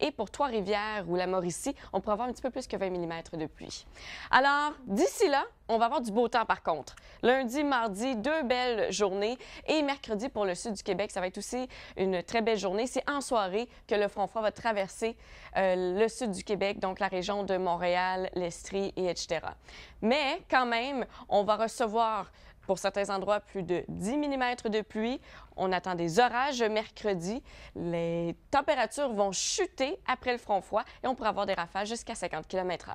Et pour Trois-Rivières ou la Mauricie, on pourra avoir un petit peu plus que 20 mm de pluie. Alors, d'ici là, on va avoir du beau temps par contre. Lundi, mardi, deux belles journées et mercredi pour le sud du Québec, ça va être aussi une très belle journée. C'est en soirée que le front froid va traverser euh, le sud du Québec, donc la région de Montréal, l'Estrie et etc. Mais quand même, on va recevoir pour certains endroits, plus de 10 mm de pluie. On attend des orages mercredi. Les températures vont chuter après le front froid et on pourra avoir des rafales jusqu'à 50 km/h.